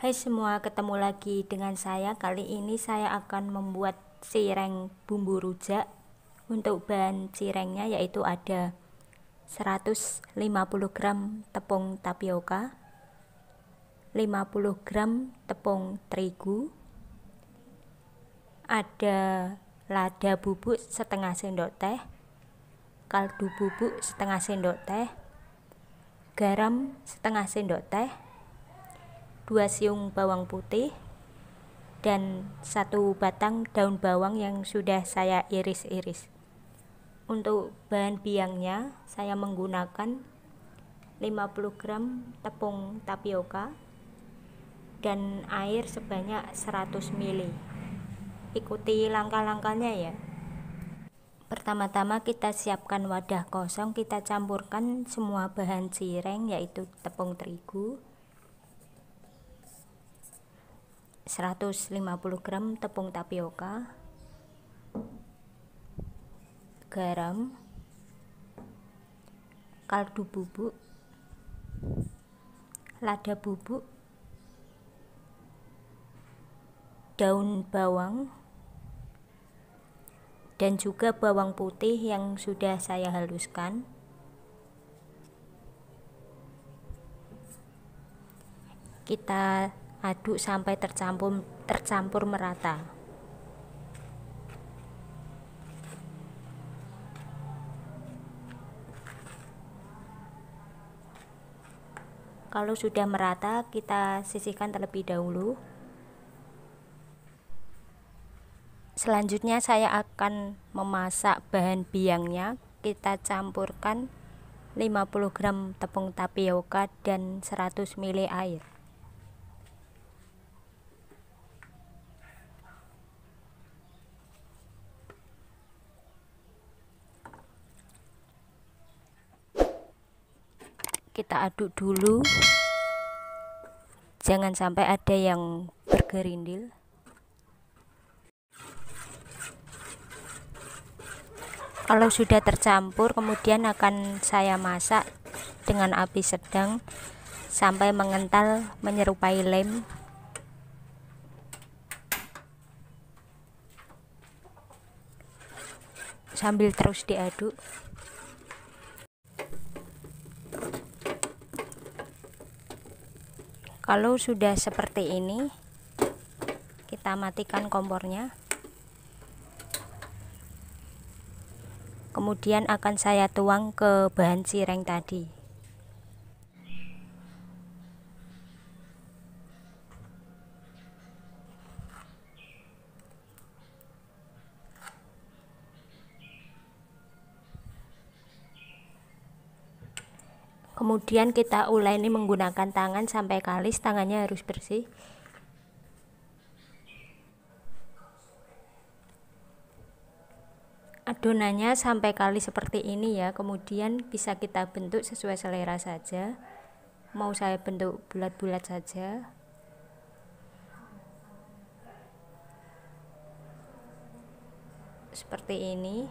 Hai semua, ketemu lagi dengan saya. Kali ini saya akan membuat cireng bumbu rujak. Untuk bahan cirengnya yaitu ada 150 gram tepung tapioka, 50 gram tepung terigu, ada lada bubuk setengah sendok teh, kaldu bubuk setengah sendok teh, garam setengah sendok teh, 2 siung bawang putih dan satu batang daun bawang yang sudah saya iris-iris. Untuk bahan biangnya saya menggunakan 50 gram tepung tapioka dan air sebanyak 100 ml. Ikuti langkah-langkahnya ya. Pertama-tama kita siapkan wadah kosong, kita campurkan semua bahan cireng yaitu tepung terigu, 150 gram tepung tapioka garam kaldu bubuk lada bubuk daun bawang dan juga bawang putih yang sudah saya haluskan kita aduk sampai tercampur tercampur merata kalau sudah merata kita sisihkan terlebih dahulu selanjutnya saya akan memasak bahan biangnya kita campurkan 50 gram tepung tapioka dan 100 ml air kita aduk dulu jangan sampai ada yang bergerindil kalau sudah tercampur kemudian akan saya masak dengan api sedang sampai mengental menyerupai lem sambil terus diaduk kalau sudah seperti ini kita matikan kompornya kemudian akan saya tuang ke bahan cireng tadi kemudian kita uleni menggunakan tangan sampai kalis tangannya harus bersih adonannya sampai kalis seperti ini ya kemudian bisa kita bentuk sesuai selera saja mau saya bentuk bulat-bulat saja seperti ini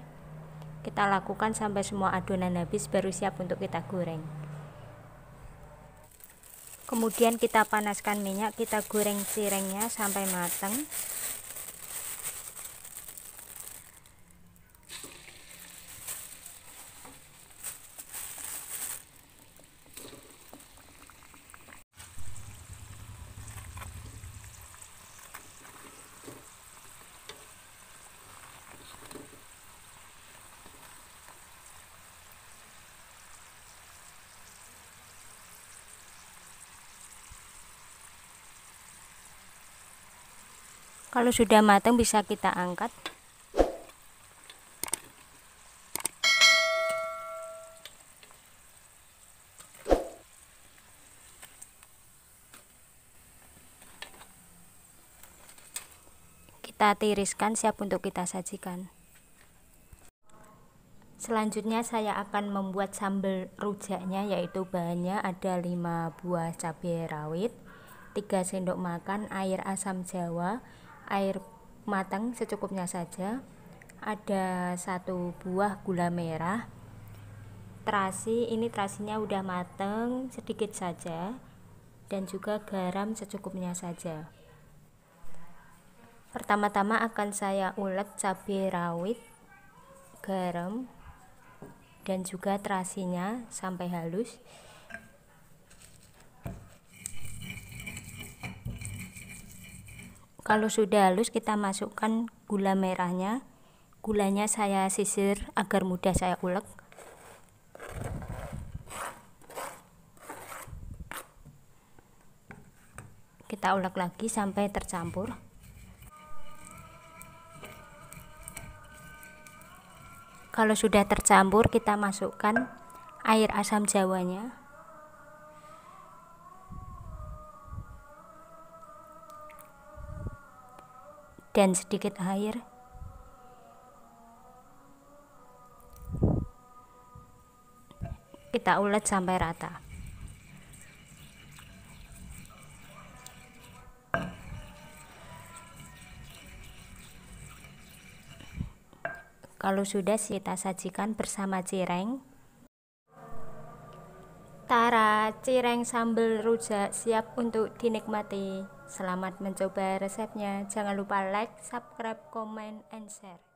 kita lakukan sampai semua adonan habis baru siap untuk kita goreng kemudian kita panaskan minyak kita goreng cirengnya sampai matang kalau sudah matang bisa kita angkat kita tiriskan siap untuk kita sajikan selanjutnya saya akan membuat sambal rujaknya yaitu bahannya ada 5 buah cabai rawit 3 sendok makan air asam jawa air matang secukupnya saja ada satu buah gula merah terasi ini terasinya udah mateng sedikit saja dan juga garam secukupnya saja pertama-tama akan saya ulet cabai rawit garam dan juga terasinya sampai halus kalau sudah halus kita masukkan gula merahnya gulanya saya sisir agar mudah saya ulek kita ulek lagi sampai tercampur kalau sudah tercampur kita masukkan air asam jawanya dan sedikit air. Kita ulet sampai rata. Kalau sudah kita sajikan bersama cireng. Tara, cireng sambal rujak siap untuk dinikmati. Selamat mencoba resepnya. Jangan lupa like, subscribe, comment, and share.